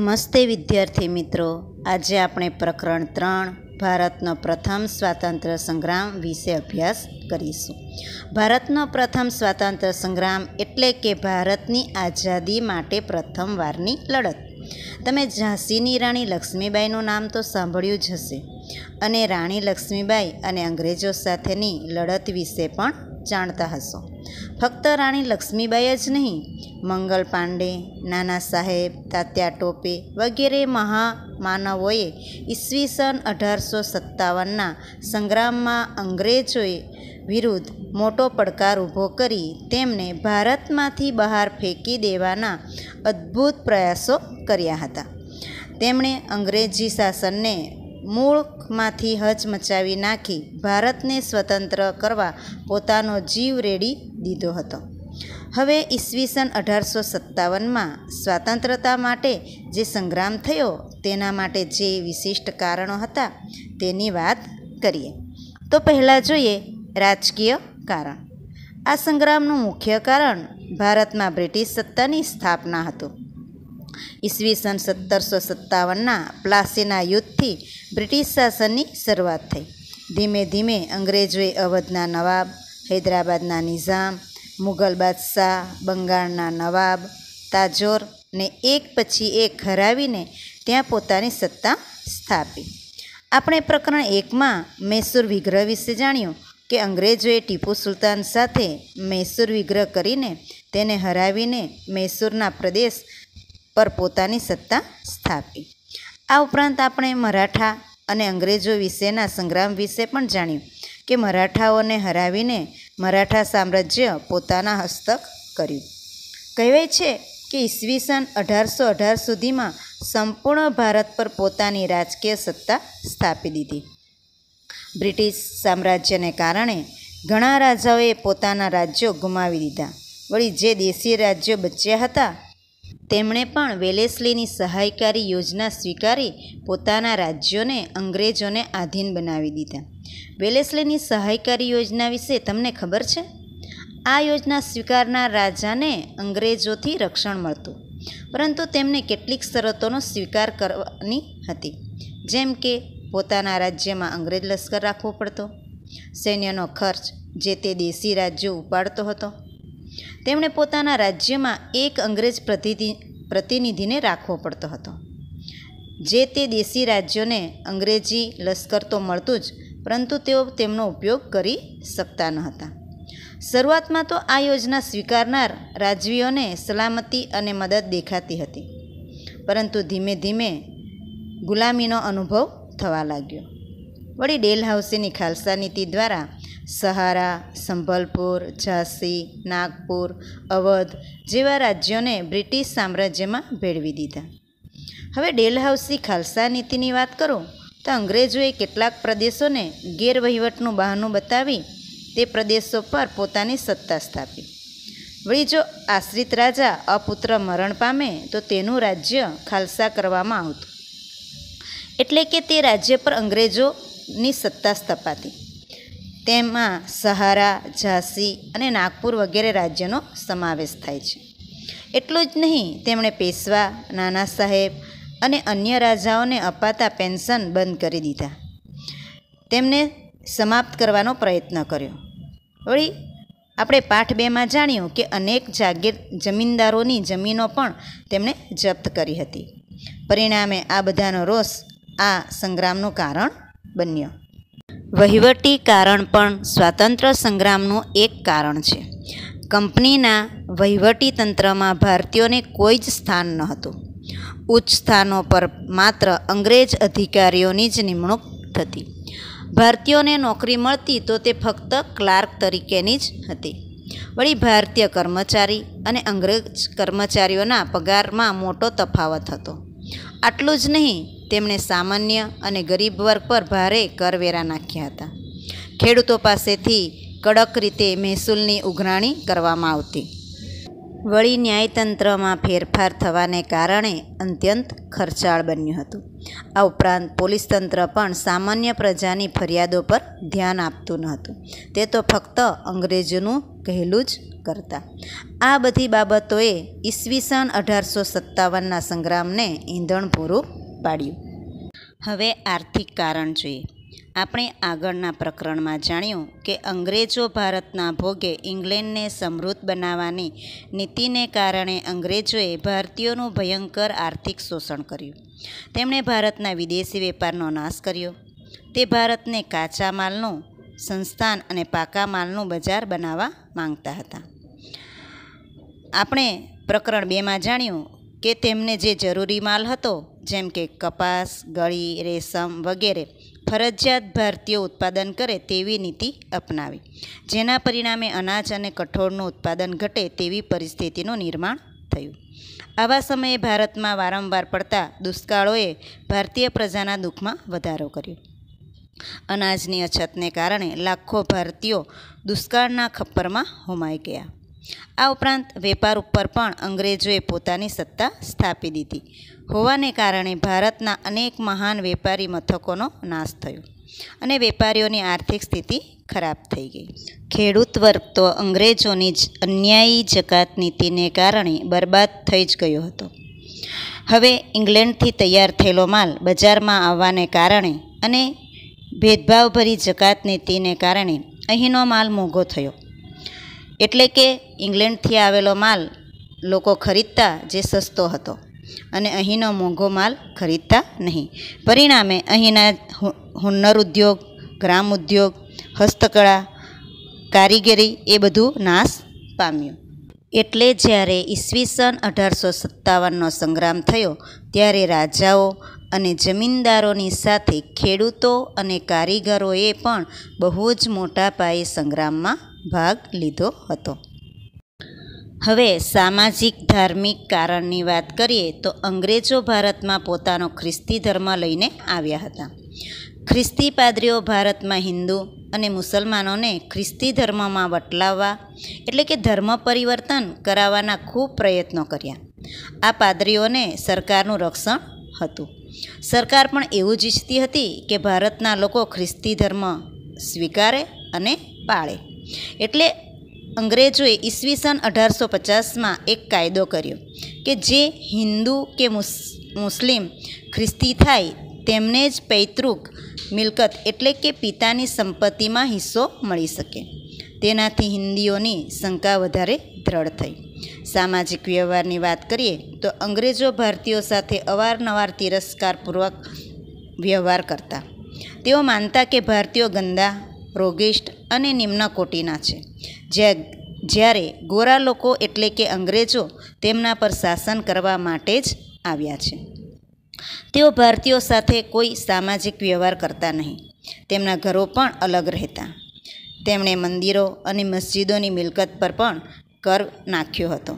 નમસ્તે વિદ્યાર્થી મિત્રો આજે આપણે પ્રકરણ ત્રણ ભારતનો પ્રથમ સ્વાતંત્ર્ય સંગ્રામ વિશે અભ્યાસ કરીશું ભારતનો પ્રથમ સ્વાતંત્ર્ય સંગ્રામ એટલે કે ભારતની આઝાદી માટે પ્રથમવારની લડત તમે ઝાંસીની રાણી લક્ષ્મીબાઈનું નામ તો સાંભળ્યું જ હશે અને રાણી લક્ષ્મીબાઈ અને અંગ્રેજો સાથેની લડત વિશે પણ જાણતા હશો ફક્ત રાણી લક્ષ્મીબાઈ જ નહીં મંગલ પાંડે નાના સાહેબ તાત્યા ટોપે વગેરે મહામાનવોએ ઈસવીસન અઢારસો સત્તાવનના સંગ્રામમાં અંગ્રેજોએ વિરુદ્ધ મોટો પડકાર ઊભો કરી તેમને ભારતમાંથી બહાર ફેંકી દેવાના અદ્ભુત પ્રયાસો કર્યા હતા તેમણે અંગ્રેજી શાસનને મૂળમાંથી હચમચાવી નાખી ભારતને સ્વતંત્ર કરવા પોતાનો જીવ રેડી દીધો હતો હવે ઈસવીસન અઢારસો સત્તાવનમાં સ્વતંત્રતા માટે જે સંગ્રામ થયો તેના માટે જે વિશિષ્ટ કારણો હતા તેની વાત કરીએ તો પહેલાં જોઈએ રાજકીય કારણ આ સંગ્રામનું મુખ્ય કારણ ભારતમાં બ્રિટિશ સત્તાની સ્થાપના હતું ઈસવીસન સત્તરસો સત્તાવનના પ્લાસીના યુદ્ધથી બ્રિટિશ શાસનની શરૂઆત થઈ ધીમે ધીમે અંગ્રેજોએ અવધના નવાબ હૈદરાબાદના નિઝામ મુઘલ બાદશાહ બંગાળના નવાબ તાજોર ને એક પછી એક હરાવીને ત્યાં પોતાની સત્તા સ્થાપી આપણે પ્રકરણ એકમાં મૈસૂર વિગ્રહ વિશે જાણ્યું કે અંગ્રેજોએ ટીપુ સુલતાન સાથે મૈસૂર વિગ્રહ કરીને તેને હરાવીને મૈસૂરના પ્રદેશ પર પોતાની સત્તા સ્થાપી આ ઉપરાંત આપણે મરાઠા અને અંગ્રેજો વિશેના સંગ્રામ વિશે પણ જાણ્યું કે મરાઠાઓને હરાવીને મરાઠા સામ્રાજ્ય પોતાના હસ્તક કર્યું કહેવાય છે કે ઈસવીસન અઢારસો અઢાર સુધીમાં સંપૂર્ણ ભારત પર પોતાની રાજકીય સત્તા સ્થાપી દીધી બ્રિટિશ સામ્રાજ્યને કારણે ઘણા રાજાઓએ પોતાના રાજ્યો ગુમાવી દીધા વળી જે દેશી રાજ્યો બચ્યા હતા તેમણે પણ વેલેસલીની સહાયકારી યોજના સ્વીકારી પોતાના રાજ્યોને અંગ્રેજોને આધીન બનાવી દીધા વેલેસ્લીની સહાયકારી યોજના વિશે તમને ખબર છે આ યોજના સ્વીકારનાર રાજાને અંગ્રેજોથી રક્ષણ મળતું પરંતુ તેમને કેટલીક શરતોનો સ્વીકાર કરવાની હતી જેમ કે પોતાના રાજ્યમાં અંગ્રેજ લશ્કર રાખવો પડતો સૈન્યનો ખર્ચ જે તે દેશી રાજ્યો ઉપાડતો હતો તેમણે પોતાના રાજ્યમાં એક અંગ્રેજ પ્રતિનિધિ પ્રતિનિધિને રાખવો પડતો હતો જે તે દેશી રાજ્યોને અંગ્રેજી લશ્કર તો મળતું જ પરંતુ તેઓ તેમનો ઉપયોગ કરી શકતા ન હતા શરૂઆતમાં તો આ યોજના સ્વીકારનાર રાજવીઓને સલામતી અને મદદ દેખાતી હતી પરંતુ ધીમે ધીમે ગુલામીનો અનુભવ થવા લાગ્યો વળી ડેલહાઉસીની ખાલસા નીતિ દ્વારા સહારા સંભલપુર ઝાંસી નાગપુર અવધ જેવા રાજ્યોને બ્રિટિશ સામ્રાજ્યમાં ભેળવી દીધા હવે ડેલહાઉસી ખાલસા નીતિની વાત કરું તો અંગ્રેજોએ કેટલાક પ્રદેશોને ગેરવહીવટનું બહાનું બતાવી તે પ્રદેશો પર પોતાની સત્તા સ્થાપી વળી જો આશ્રિત રાજા અપુત્ર મરણ પામે તો તેનું રાજ્ય ખાલસા કરવામાં આવતું એટલે કે તે રાજ્ય પર અંગ્રેજોની સત્તા સ્થપાતી તેમાં સહારા ઝાંસી અને નાગપુર વગેરે રાજ્યનો સમાવેશ થાય છે એટલું જ નહીં તેમણે પેશવા નાના સાહેબ અને અન્ય રાજાઓને અપાતા પેન્શન બંધ કરી દીધા તેમને સમાપ્ત કરવાનો પ્રયત્ન કર્યો વળી આપણે પાઠ બેમાં જાણ્યું કે અનેક જાગીર જમીનદારોની જમીનો પણ તેમણે જપ્ત કરી હતી પરિણામે આ બધાનો રોષ આ સંગ્રામનું કારણ બન્યો વહીવટી કારણ પણ સ્વાતંત્ર્ય સંગ્રામનું એક કારણ છે કંપનીના વહીવટી તંત્રમાં ભારતીયોને કોઈ જ સ્થાન ન હતું ઉચ્ચ સ્થાનો પર માત્ર અંગ્રેજ અધિકારીઓની જ નિમણૂક થતી ભારતીયોને નોકરી મળતી તો તે ફક્ત ક્લાર્ક તરીકેની જ હતી વળી ભારતીય કર્મચારી અને અંગ્રેજ કર્મચારીઓના પગારમાં મોટો તફાવત હતો આટલું જ નહીં તેમણે સામાન્ય અને ગરીબ વર્ગ પર ભારે કરવેરા નાખ્યા હતા ખેડૂતો પાસેથી કડક રીતે મહેસૂલની ઉઘરાણી કરવામાં આવતી વળી ન્યાયતંત્રમાં ફેરફાર થવાને કારણે અત્યંત ખર્ચાળ બન્યું હતું આ ઉપરાંત પોલીસ તંત્ર પણ સામાન્ય પ્રજાની ફરિયાદો પર ધ્યાન આપતું ન હતું તે તો ફક્ત અંગ્રેજોનું કહેલું જ કરતા આ બધી બાબતોએ ઈસવીસન અઢારસો સત્તાવનના સંગ્રામને ઈંધણ પૂરું પાડ્યું હવે આર્થિક કારણ જોઈએ આપણે આગળના પ્રકરણમાં જાણ્યું કે અંગ્રેજો ભારતના ભોગે ઇંગ્લેન્ડને સમૃદ્ધ બનાવવાની નીતિને કારણે અંગ્રેજોએ ભારતીયોનું ભયંકર આર્થિક શોષણ કર્યું તેમણે ભારતના વિદેશી વેપારનો નાશ કર્યો તે ભારતને કાચા માલનું સંસ્થાન અને પાકા માલનું બજાર બનાવવા માંગતા હતા આપણે પ્રકરણ બેમાં જાણ્યું કે તેમને જે જરૂરી માલ હતો જેમ કે કપાસ ગળી રેશમ વગેરે ફરજિયાત ભારતીય ઉત્પાદન કરે તેવી નીતિ અપનાવી જેના પરિણામે અનાજ અને કઠોળનું ઉત્પાદન ઘટે તેવી પરિસ્થિતિનું નિર્માણ થયું આવા સમયે ભારતમાં વારંવાર પડતા દુષ્કાળોએ ભારતીય પ્રજાના દુઃખમાં વધારો કર્યો અનાજની અછતને કારણે લાખો ભારતીયો દુષ્કાળના ખપ્પરમાં હોમાઈ ગયા આ ઉપરાંત વેપાર ઉપર પણ અંગ્રેજોએ પોતાની સત્તા સ્થાપી દીધી હોવાને કારણે ભારતના અનેક મહાન વેપારી મથકોનો નાશ થયો અને વેપારીઓની આર્થિક સ્થિતિ ખરાબ થઈ ગઈ ખેડૂત વર્ગ તો અંગ્રેજોની જ અન્યાયી જકાત નીતિને કારણે બરબાદ થઈ જ ગયો હતો હવે ઇંગ્લેન્ડથી તૈયાર થયેલો માલ બજારમાં આવવાને કારણે અને ભેદભાવભરી જકાત નીતિને કારણે અહીંનો માલ મોંઘો થયો એટલે કે ઇંગ્લેન્ડથી આવેલો માલ લોકો ખરીદતા જે સસ્તો હતો અને અહીંનો મોંઘો માલ ખરીદતા નહીં પરિણામે અહીંના હુન્નર ઉદ્યોગ ગ્રામ ઉદ્યોગ હસ્તકળા કારીગરી એ બધું નાશ પામ્યું એટલે જ્યારે ઈસવીસન અઢારસો સત્તાવનનો સંગ્રામ થયો ત્યારે રાજાઓ અને જમીનદારોની સાથે ખેડૂતો અને કારીગરોએ પણ બહુ જ મોટા પાયે સંગ્રામમાં ભાગ લીધો હતો હવે સામાજિક ધાર્મિક કારણની વાત કરીએ તો અંગ્રેજો ભારતમાં પોતાનો ખ્રિસ્તી ધર્મ લઈને આવ્યા હતા ખ્રિસ્તી પાદરીઓ ભારતમાં હિન્દુ અને મુસલમાનોને ખ્રિસ્તી ધર્મમાં વટલાવવા એટલે કે ધર્મ પરિવર્તન કરાવવાના ખૂબ પ્રયત્નો કર્યા આ પાદરીઓને સરકારનું રક્ષણ હતું સરકાર પણ એવું જ ઈચ્છતી હતી કે ભારતના લોકો ખ્રિસ્તી ધર્મ સ્વીકારે અને પાળે એટલે અંગ્રેજોએ ઈસવીસન અઢારસો પચાસમાં એક કાયદો કર્યો કે જે હિન્દુ કે મુસ્લિમ ખ્રિસ્તી થાય તેમને જ પૈતૃક મિલકત એટલે કે પિતાની સંપત્તિમાં હિસ્સો મળી શકે તેનાથી હિન્દીઓની શંકા વધારે દ્રઢ થઈ સામાજિક વ્યવહારની વાત કરીએ તો અંગ્રેજો ભારતીયો સાથે અવારનવાર તિરસ્કારપૂર્વક વ્યવહાર કરતા તેઓ માનતા કે ભારતીયો ગંદા રોગિષ્ટ અને નિમ્ન કોટીના છે જ્યાં જ્યારે ગોરા લોકો એટલે કે અંગ્રેજો તેમના પર શાસન કરવા માટે જ આવ્યા છે તેઓ ભારતીયો સાથે કોઈ સામાજિક વ્યવહાર કરતા નહીં તેમના ઘરો પણ અલગ રહેતા તેમણે મંદિરો અને મસ્જિદોની મિલકત પર પણ કર નાખ્યો હતો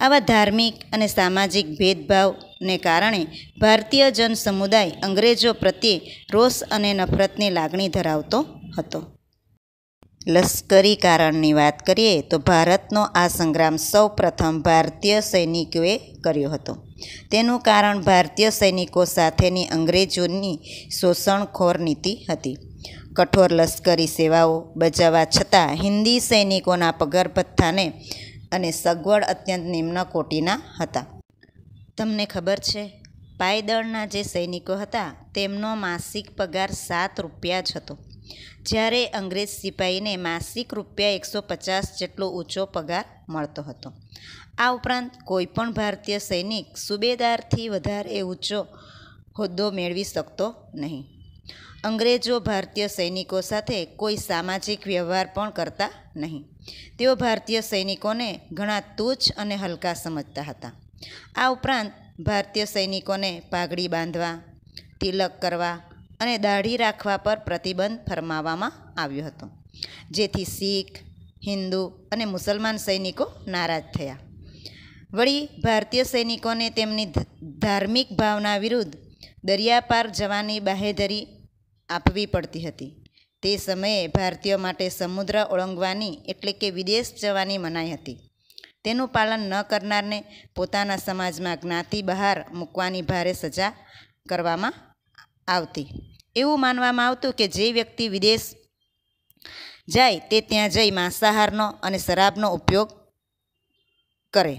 આવા ધાર્મિક અને સામાજિક ભેદભાવને કારણે ભારતીય જન સમુદાય અંગ્રેજો પ્રત્યે રોષ અને નફરતની લાગણી ધરાવતો હતો લશ્કરી કારણની વાત કરીએ તો ભારતનો આ સંગ્રામ સૌ પ્રથમ ભારતીય સૈનિકોએ કર્યો હતો તેનું કારણ ભારતીય સૈનિકો સાથેની અંગ્રેજોની શોષણખોર નીતિ હતી કઠોર લશ્કરી સેવાઓ બજાવવા છતાં હિન્દી સૈનિકોના પગાર ભથ્થાને અને સગવડ અત્યંત નિમ્ન કોટીના હતા તમને ખબર છે પાયદળના જે સૈનિકો હતા તેમનો માસિક પગાર સાત રૂપિયા જ હતો જ્યારે અંગ્રેજ સિપાહીને માસિક રૂપિયા એકસો પચાસ જેટલો ઊંચો પગાર મળતો હતો આ ઉપરાંત કોઈપણ ભારતીય સૈનિક સુબેદારથી વધારે ઊંચો હોદ્દો મેળવી શકતો નહીં અંગ્રેજો ભારતીય સૈનિકો સાથે કોઈ સામાજિક વ્યવહાર પણ કરતા નહીં તેઓ ભારતીય સૈનિકોને ઘણા તુચ્છ અને હલકા સમજતા હતા આ ઉપરાંત ભારતીય સૈનિકોને પાઘડી બાંધવા તિલક કરવા અને દાઢી રાખવા પર પ્રતિબંધ ફરમાવવામાં આવ્યો હતો જેથી શીખ હિન્દુ અને મુસલમાન સૈનિકો નારાજ થયા વળી ભારતીય સૈનિકોને તેમની ધાર્મિક ભાવના વિરુદ્ધ દરિયા પાર જવાની બાહેધરી આપવી પડતી હતી તે સમયે ભારતીયો માટે સમુદ્ર ઓળંગવાની એટલે કે વિદેશ જવાની મનાઈ હતી તેનું પાલન ન કરનારને પોતાના સમાજમાં જ્ઞાતિ બહાર મૂકવાની ભારે સજા કરવામાં આવતી એવું માનવામાં આવતું કે જે વ્યક્તિ વિદેશ જાય તે ત્યાં જઈ માંસાહારનો અને શરાબનો ઉપયોગ કરે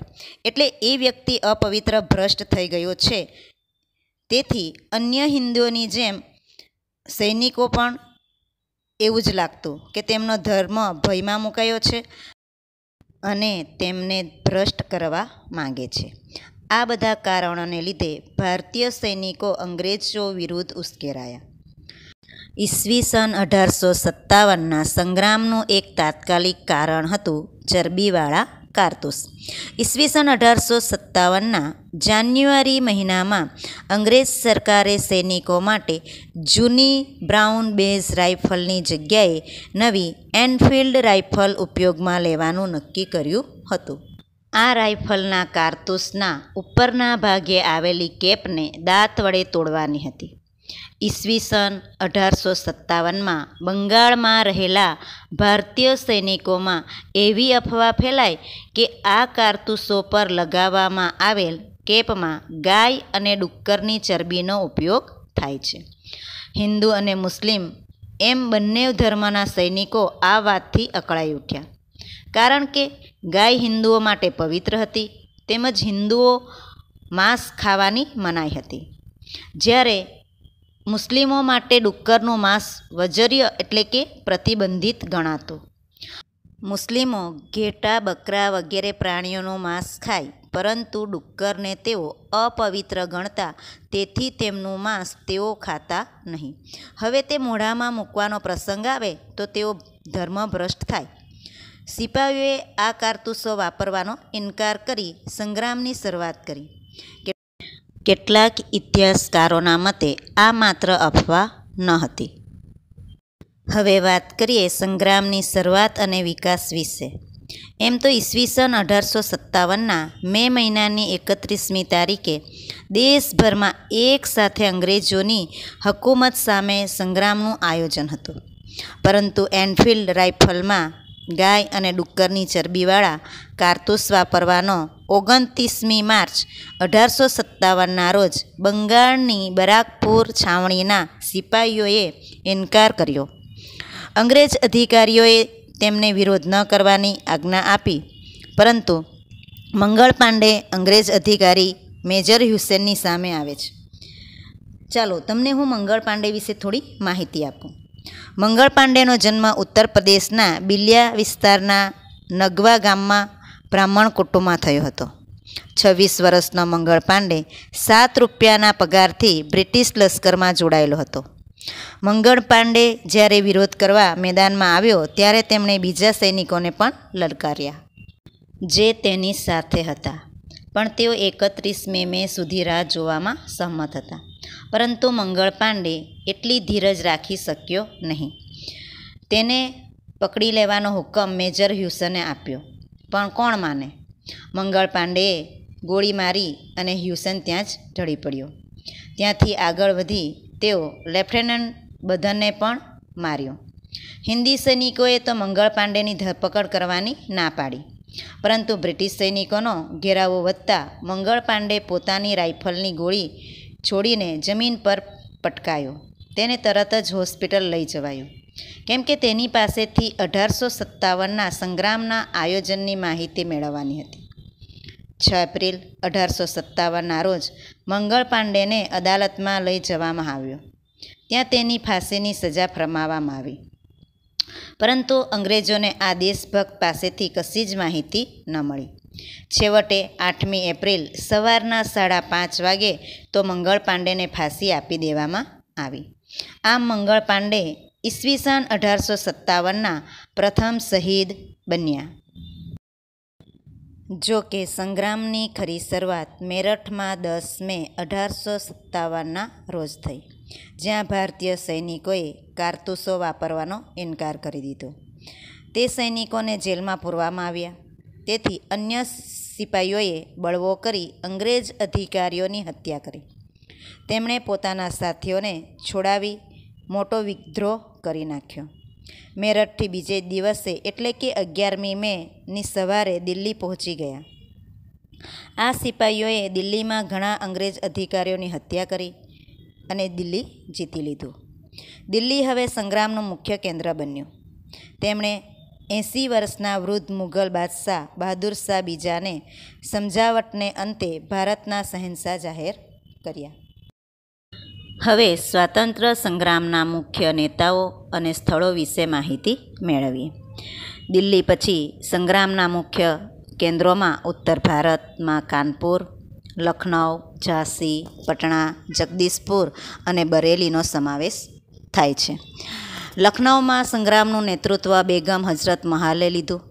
એટલે એ વ્યક્તિ અપવિત્ર ભ્રષ્ટ થઈ ગયો છે તેથી અન્ય હિન્દુઓની જેમ સૈનિકો પણ એવું જ લાગતું કે તેમનો ધર્મ ભયમાં મુકાયો છે અને તેમને ભ્રષ્ટ કરવા માગે છે આ બધા કારણોને લીધે ભારતીય સૈનિકો અંગ્રેજો વિરુદ્ધ ઉશ્કેરાયા ઈસવીસન અઢારસો સત્તાવનના સંગ્રામનું એક તાત્કાલિક કારણ હતું ચરબીવાળા કારતુસ ઈસવીસન અઢારસો સત્તાવનના જાન્યુઆરી મહિનામાં અંગ્રેજ સરકારે સૈનિકો માટે જૂની બ્રાઉન બેઝ રાઇફલની જગ્યાએ નવી એનફિલ્ડ રાઇફલ ઉપયોગમાં લેવાનું નક્કી કર્યું હતું આ રાઇફલના કારતૂસના ઉપરના ભાગે આવેલી કેપને દાંત વડે તોડવાની હતી ઈસવીસન અઢારસો સત્તાવનમાં બંગાળમાં રહેલા ભારતીય સૈનિકોમાં એવી અફવા ફેલાઈ કે આ કારતૂસો પર લગાવવામાં આવેલ કેપમાં ગાય અને ડુક્કરની ચરબીનો ઉપયોગ થાય છે હિન્દુ અને મુસ્લિમ એમ બંને ધર્મના સૈનિકો આ વાતથી અકળાઈ ઉઠ્યા કારણ કે ગાય હિન્દુઓ માટે પવિત્ર હતી તેમજ હિન્દુઓ માંસ ખાવાની મનાઈ હતી જ્યારે મુસ્લિમો માટે ડુક્કરનું માંસ વજર્ય એટલે કે પ્રતિબંધિત ગણાતું મુસ્લિમો ઘેટા બકરા વગેરે પ્રાણીઓનું માંસ ખાય પરંતુ ડુક્કરને તેઓ અપવિત્ર ગણતા તેથી તેમનું માંસ તેઓ ખાતા નહીં હવે તે મોઢામાં મૂકવાનો પ્રસંગ આવે તો તેઓ ધર્મભ્રષ્ટ થાય સિપાહીઓએ આ કારતૂસો વાપરવાનો ઇનકાર કરી સંગ્રામની શરૂઆત કરી કેટલાક ઇતિહાસકારોના મતે આ માત્ર અફવા ન હતી હવે વાત કરીએ સંગ્રામની શરૂઆત અને વિકાસ વિશે એમ તો ઈસવીસન અઢારસો સત્તાવનના મે મહિનાની એકત્રીસમી તારીખે દેશભરમાં એક સાથે અંગ્રેજોની હકુમત સામે સંગ્રામનું આયોજન હતું પરંતુ એન્ફિલ્ડ રાઇફલમાં ગાય અને ડુક્કરની ચરબીવાળા કારતૂસ વાપરવાનો ઓગણત્રીસમી માર્ચ અઢારસો સત્તાવનના રોજ બંગાળની બરાકપુર છાવણીના સિપાહીઓએ ઇનકાર કર્યો અંગ્રેજ અધિકારીઓએ તેમને વિરોધ ન કરવાની આજ્ઞા આપી પરંતુ મંગળ પાંડે અંગ્રેજ અધિકારી મેજર હ્યુસેનની સામે આવે છે ચાલો તમને હું મંગળ પાંડે વિશે થોડી માહિતી આપું મંગળ પાંડેનો જન્મ ઉત્તર પ્રદેશના બિલિયા વિસ્તારના નગવા ગામમાં બ્રાહ્મણ કુટુંબમાં થયો હતો છવ્વીસ વર્ષનો મંગળ પાંડે સાત રૂપિયાના પગારથી બ્રિટિશ લશ્કરમાં જોડાયેલો હતો મંગળ પાંડે જ્યારે વિરોધ કરવા મેદાનમાં આવ્યો ત્યારે તેમણે બીજા સૈનિકોને પણ લલકાર્યા જે તેની સાથે હતા પણ તેઓ એકત્રીસ મે સુધી રાહ જોવામાં સહમત હતા પરંતુ મંગળ પાંડે એટલી ધીરજ રાખી શક્યો નહીં તેને પકડી લેવાનો હુકમ મેજર હ્યુસને આપ્યો પણ કોણ માને મંગળ પાંડેએ ગોળી મારી અને હ્યુસન ત્યાં જ ઢળી પડ્યો ત્યાંથી આગળ વધી તેઓ લેફ્ટનન્ટ બધનને પણ માર્યો હિન્દી સૈનિકોએ તો મંગળ પાંડેની ધરપકડ કરવાની ના પાડી પરંતુ બ્રિટિશ સૈનિકોનો ઘેરાવો વધતા મંગળ પાંડે પોતાની રાઇફલની ગોળી છોડીને જમીન પર પટકાયો તેને તરત જ હોસ્પિટલ લઈ જવાયું કેમ કે તેની પાસેથી અઢારસો સત્તાવનના સંગ્રામના આયોજનની માહિતી મેળવવાની હતી છ એપ્રિલ અઢારસો સત્તાવનના રોજ મંગળ પાંડેને અદાલતમાં લઈ જવામાં આવ્યો ત્યાં તેની ફાંસીની સજા ફરમાવવામાં આવી પરંતુ અંગ્રેજોને આ દેશભક્ત પાસેથી કશી જ માહિતી ન મળી છેવટે આઠમી એપ્રિલ સવારના સાડા પાંચ વાગે તો મંગળ પાંડેને ફાંસી આપી દેવામાં આવી આમ મંગળ પાંડે ઈસવીસન અઢારસો સત્તાવનના પ્રથમ શહીદ બન્યા જો કે સંગ્રામની ખરી શરૂઆત મેરઠમાં દસ મે અઢારસો સત્તાવનના રોજ થઈ જ્યાં ભારતીય સૈનિકોએ કારતૂસો વાપરવાનો ઇનકાર કરી દીધો તે સૈનિકોને જેલમાં પૂરવામાં આવ્યા તેથી અન્ય સિપાઈઓએ બળવો કરી અંગ્રેજ અધિકારીઓની હત્યા કરી તેમણે પોતાના સાથીઓને છોડાવી મોટો વિદ્રોહ કરી નાખ્યો મેરઠથી બીજે દિવસે એટલે કે અગિયારમી મેની સવારે દિલ્હી પહોંચી ગયા આ સિપાઈઓએ દિલ્હીમાં ઘણા અંગ્રેજ અધિકારીઓની હત્યા કરી અને દિલ્હી જીતી લીધું દિલ્હી હવે સંગ્રામનું મુખ્ય કેન્દ્ર બન્યું તેમણે એંસી વર્ષના વૃદ્ધ મુઘલ બાદશાહ બહાદુર શાહ બીજાને સમજાવટને અંતે ભારતના શહેનશાહ જાહેર કર્યા હવે સ્વાતંત્ર્ય સંગ્રામના મુખ્ય નેતાઓ અને સ્થળો વિશે માહિતી મેળવીએ દિલ્હી પછી સંગ્રામના મુખ્ય કેન્દ્રોમાં ઉત્તર ભારતમાં કાનપુર લખનૌ ઝાંસી પટણા જગદીશપુર અને બરેલીનો સમાવેશ થાય છે લખનૌમાં સંગ્રામનું નેતૃત્વ બેગમ હઝરત મહાલે લીધું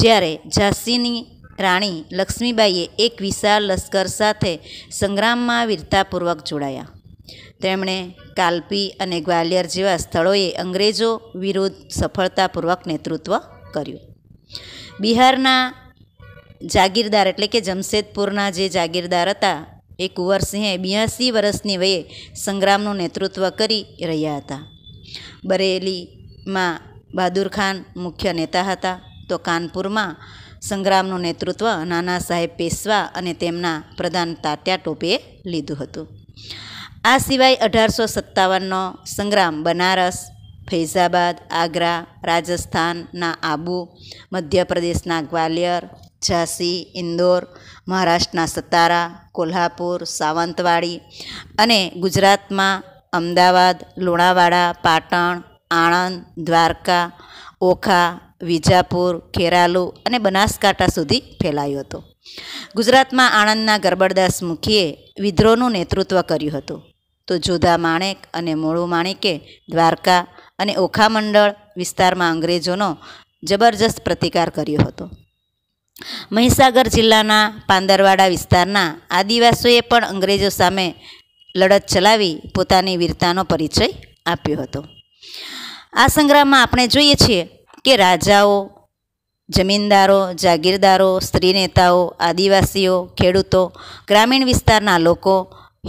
જ્યારે ઝાંસીની રાણી લક્ષ્મીબાઈએ એક વિશાળ લશ્કર સાથે સંગ્રામમાં વીરતાપૂર્વક જોડાયા તેમણે કાલપી અને ગ્વાલિયર જેવા સ્થળોએ અંગ્રેજો વિરુદ્ધ સફળતાપૂર્વક નેતૃત્વ કર્યું બિહારના જાગીરદાર એટલે કે જમશેદપુરના જે જાગીરદાર હતા એ કુંવરસિંહે બ્યાસી વર્ષની વયે સંગ્રામનું નેતૃત્વ કરી રહ્યા હતા બરેલીમાં બહાદુર ખાન મુખ્ય નેતા હતા તો કાનપુરમાં સંગ્રામનું નેતૃત્વ નાના સાહેબ પેશવા અને તેમના પ્રધાન તાત્યા ટોપે લીધું હતું આ સિવાય અઢારસો સત્તાવનનો સંગ્રામ બનારસ ફૈઝાબાદ આગ્રા રાજસ્થાનના આબુ મધ્યપ્રદેશના ગ્વાલિયર ઝાંસી ઇન્દોર મહારાષ્ટ્રના સતારા કોલ્હાપુર સાવંતવાડી અને ગુજરાતમાં અમદાવાદ લુણાવાડા પાટણ આણંદ દ્વારકા ઓખા વિજાપુર ખેરાલુ અને બનાસકાંઠા સુધી ફેલાયો હતો ગુજરાતમાં આણંદના ગરબડદાસ મુખીએ વિદ્રોહનું નેતૃત્વ કર્યું હતું તો જુદા માણેક અને મોળું માણેકે દ્વારકા અને ઓખા મંડળ વિસ્તારમાં અંગ્રેજોનો જબરજસ્ત પ્રતિકાર કર્યો હતો મહીસાગર જિલ્લાના પાંદરવાડા વિસ્તારના આદિવાસીઓએ પણ અંગ્રેજો સામે લડત ચલાવી પોતાની વીરતાનો પરિચય આપ્યો હતો આ સંગ્રામમાં આપણે જોઈએ છીએ કે રાજાઓ જમીનદારો જાગીરદારો સ્ત્રી નેતાઓ આદિવાસીઓ ખેડૂતો ગ્રામીણ વિસ્તારના લોકો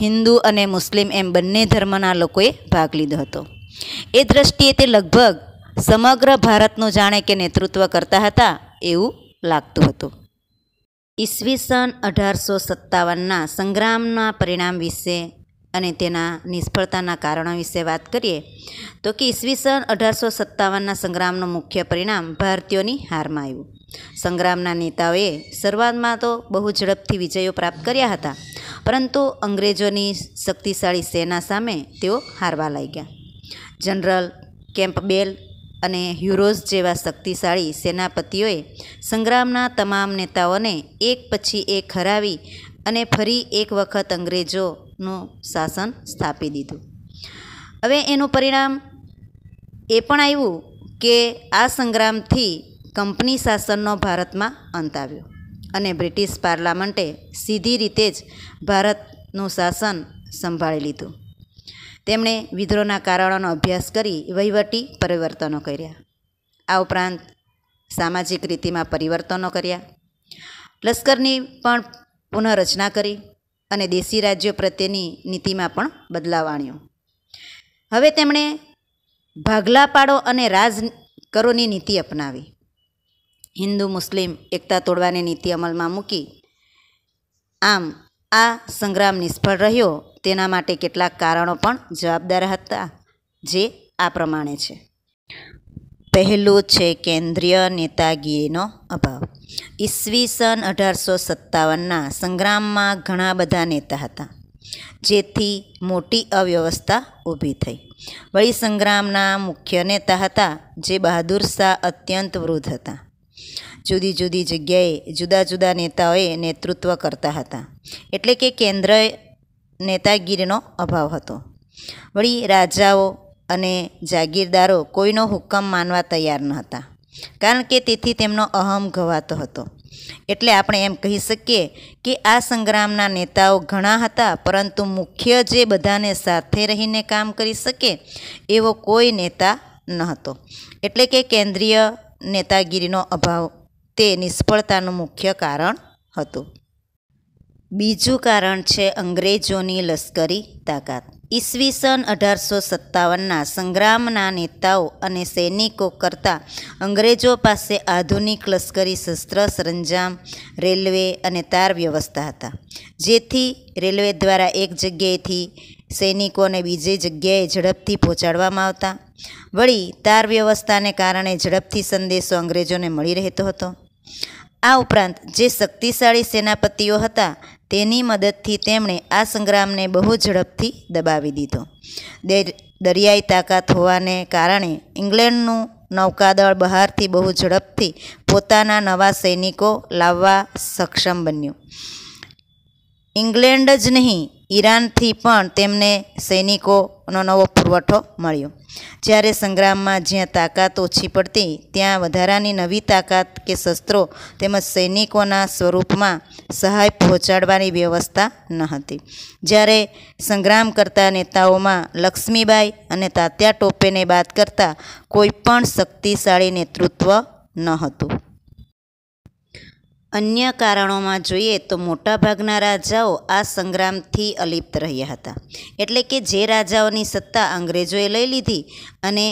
હિન્દુ અને મુસ્લિમ એમ બંને ધર્મના લોકોએ ભાગ લીધો હતો એ દ્રષ્ટિએ તે લગભગ સમગ્ર ભારતનું જાણે કે નેતૃત્વ કરતા હતા એવું લાગતું હતું ઈસવીસન અઢારસો સત્તાવનના સંગ્રામના પરિણામ વિશે અને તેના નિષ્ફળતાના કારણો વિશે વાત કરીએ તો કે ઈસવીસન અઢારસો સત્તાવનના સંગ્રામનું મુખ્ય પરિણામ ભારતીયોની હારમાં આવ્યું સંગ્રામના નેતાઓએ શરૂઆતમાં તો બહુ ઝડપથી વિજયો પ્રાપ્ત કર્યા હતા પરંતુ અંગ્રેજોની શક્તિશાળી સેના સામે તેઓ હારવા લાગ્યા જનરલ કેમ્પબેલ અને હ્યુરોઝ જેવા શક્તિશાળી સેનાપતિઓએ સંગ્રામના તમામ નેતાઓને એક પછી એક હરાવી અને ફરી એક વખત અંગ્રેજો નું શાસન સ્થાપી દીધું હવે એનું પરિણામ એ પણ આવ્યું કે આ સંગ્રામથી કંપની શાસનનો ભારતમાં અંત આવ્યો અને બ્રિટિશ પાર્લામેન્ટે સીધી રીતે જ ભારતનું શાસન સંભાળી લીધું તેમણે વિદ્રોહના કારણોનો અભ્યાસ કરી વહીવટી પરિવર્તનો કર્યા આ ઉપરાંત સામાજિક રીતિમાં પરિવર્તનો કર્યા લશ્કરની પણ પુનઃરચના કરી અને દેશી રાજ્યો પ્રત્યેની નીતિમાં પણ બદલાવ આણ્યો હવે તેમણે ભાગલા પાડો અને રાજ કરોની નીતિ અપનાવી હિન્દુ મુસ્લિમ એકતા તોડવાની નીતિ અમલમાં મૂકી આમ આ સંગ્રામ નિષ્ફળ રહ્યો તેના માટે કેટલાક કારણો પણ જવાબદાર હતા જે આ પ્રમાણે છે પહેલું છે કેન્દ્રીય નેતાગીરીનો અભાવ ઈસવીસન અઢારસો સત્તાવનના સંગ્રામમાં ઘણા બધા નેતા હતા જેથી મોટી અવ્યવસ્થા ઊભી થઈ વળી સંગ્રામના મુખ્ય નેતા હતા જે બહાદુર શાહ અત્યંત વૃદ્ધ હતા જુદી જુદી જગ્યાએ જુદા જુદા નેતાઓએ નેતૃત્વ કરતા હતા એટલે કે કેન્દ્ર નેતાગીરીનો અભાવ હતો વળી રાજાઓ અને જાગીરદારો કોઈનો હુકમ માનવા તૈયાર ન હતા કારણ કે તેથી તેમનો અહમ ઘવાતો હતો એટલે આપણે એમ કહી શકીએ કે આ સંગ્રામના નેતાઓ ઘણા હતા પરંતુ મુખ્ય જે બધાને સાથે રહીને કામ કરી શકે એવો કોઈ નેતા ન હતો એટલે કે કેન્દ્રીય નેતાગીરીનો અભાવ તે નિષ્ફળતાનું મુખ્ય કારણ હતું બીજું કારણ છે અંગ્રેજોની લશ્કરી તાકાત ઈસવીસન અઢારસો સત્તાવનના સંગ્રામના નેતાઓ અને સૈનિકો કરતાં અંગ્રેજો પાસે આધુનિક લશ્કરી શસ્ત્ર સરંજામ રેલવે અને તાર વ્યવસ્થા હતા જેથી રેલવે દ્વારા એક જગ્યાએથી સૈનિકોને બીજી જગ્યાએ ઝડપથી પહોંચાડવામાં આવતા વળી તાર વ્યવસ્થાને કારણે ઝડપથી સંદેશો અંગ્રેજોને મળી રહેતો હતો આ ઉપરાંત જે શક્તિશાળી સેનાપતિઓ હતા તેની મદદથી તેમણે આ સંગ્રામને બહુ ઝડપથી દબાવી દીધો દરિયાઈ તાકાત હોવાને કારણે ઇંગ્લેન્ડનું નૌકાદળ બહારથી બહુ ઝડપથી પોતાના નવા સૈનિકો લાવવા સક્ષમ બન્યું ઇંગ્લેન્ડ જ નહીં ઈરાનથી પણ તેમને સૈનિકોનો નવો પુરવઠો મળ્યો જ્યારે સંગ્રામમાં જ્યાં તાકાત ઓછી પડતી ત્યાં વધારાની નવી તાકાત કે શસ્ત્રો તેમજ સૈનિકોના સ્વરૂપમાં સહાય પહોંચાડવાની વ્યવસ્થા ન હતી જ્યારે સંગ્રામ કરતા નેતાઓમાં લક્ષ્મીબાઈ અને તાત્યા ટોપેને બાદ કરતાં કોઈ પણ શક્તિશાળી નેતૃત્વ ન હતું અન્ય કારણોમાં જોઈએ તો મોટાભાગના રાજાઓ આ સંગ્રામથી અલિપ્ત રહ્યા હતા એટલે કે જે રાજાઓની સત્તા અંગ્રેજોએ લઈ લીધી અને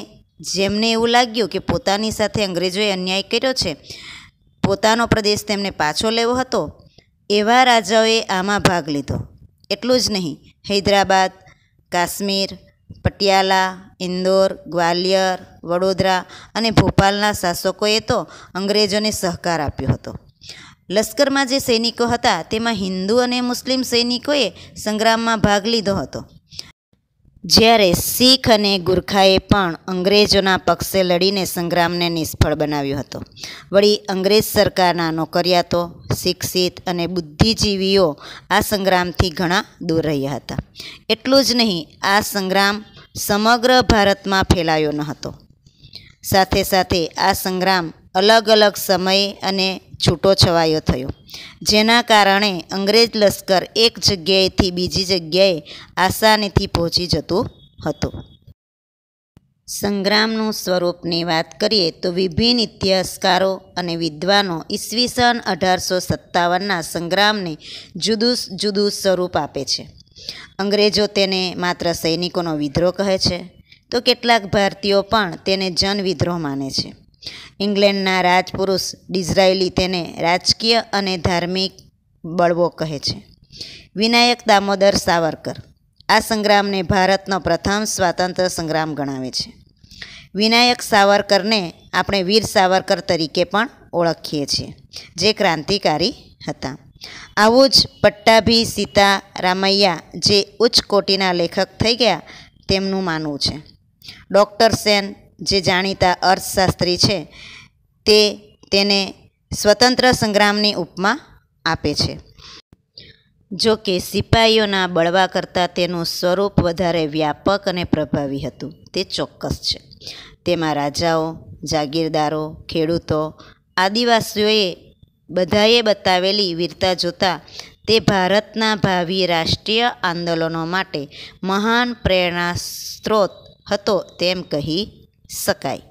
જેમને એવું લાગ્યું કે પોતાની સાથે અંગ્રેજોએ અન્યાય કર્યો છે પોતાનો પ્રદેશ તેમને પાછો લેવો હતો એવા રાજાઓએ આમાં ભાગ લીધો એટલું જ નહીં હૈદરાબાદ કાશ્મીર પટિયાલા ઇન્દોર ગ્વાલિયર વડોદરા અને ભોપાલના શાસકોએ તો અંગ્રેજોને સહકાર આપ્યો હતો લશ્કરમાં જે સૈનિકો હતા તેમાં હિન્દુ અને મુસ્લિમ સૈનિકોએ સંગ્રામમાં ભાગ લીધો હતો જ્યારે શીખ અને ગુરખાએ પણ અંગ્રેજોના પક્ષે લડીને સંગ્રામને નિષ્ફળ બનાવ્યો હતો વળી અંગ્રેજ સરકારના નોકરિયાતો શિક્ષિત અને બુદ્ધિજીવીઓ આ સંગ્રામથી ઘણા દૂર રહ્યા હતા એટલું જ નહીં આ સંગ્રામ સમગ્ર ભારતમાં ફેલાયો ન હતો સાથે સાથે આ સંગ્રામ અલગ અલગ સમય અને છૂટો છવાયો થયો જેના કારણે અંગ્રેજ લશ્કર એક જગ્યાએથી બીજી જગ્યાએ આસાનીથી પહોંચી જતું હતું સંગ્રામનું સ્વરૂપની વાત કરીએ તો વિભિન્ન ઇતિહાસકારો અને વિદ્વાનો ઈસવીસન અઢારસો સત્તાવનના સંગ્રામને જુદું જુદું સ્વરૂપ આપે છે અંગ્રેજો તેને માત્ર સૈનિકોનો વિદ્રોહ કહે છે તો કેટલાક ભારતીયો પણ તેને જન વિદ્રોહ માને છે ઇંગ્લેન્ડના રાજપુરુષ ડિઝરાયલી તેને રાજકીય અને ધાર્મિક બળવો કહે છે વિનાયક દામોદર સાવરકર આ સંગ્રામને ભારતનો પ્રથમ સ્વાતંત્ર સંગ્રામ ગણાવે છે વિનાયક સાવરકરને આપણે વીર સાવરકર તરીકે પણ ઓળખીએ છીએ જે ક્રાંતિકારી હતા આવું જ પટ્ટાભી સીતા રામૈયા જે ઉચ્ચ કોટીના લેખક થઈ ગયા તેમનું માનવું છે ડૉક્ટર સેન જે જાણીતા અર્થશાસ્ત્રી છે તે તેને સ્વતંત્ર સંગ્રામની ઉપમા આપે છે જો કે સિપાહીઓના બળવા કરતાં તેનું સ્વરૂપ વધારે વ્યાપક અને પ્રભાવી હતું તે ચોક્કસ છે તેમાં રાજાઓ જાગીરદારો ખેડૂતો આદિવાસીઓએ બધાએ બતાવેલી વીરતા જોતા તે ભારતના ભાવિ રાષ્ટ્રીય આંદોલનો માટે મહાન પ્રેરણા સ્ત્રોત હતો તેમ કહી 膝盖。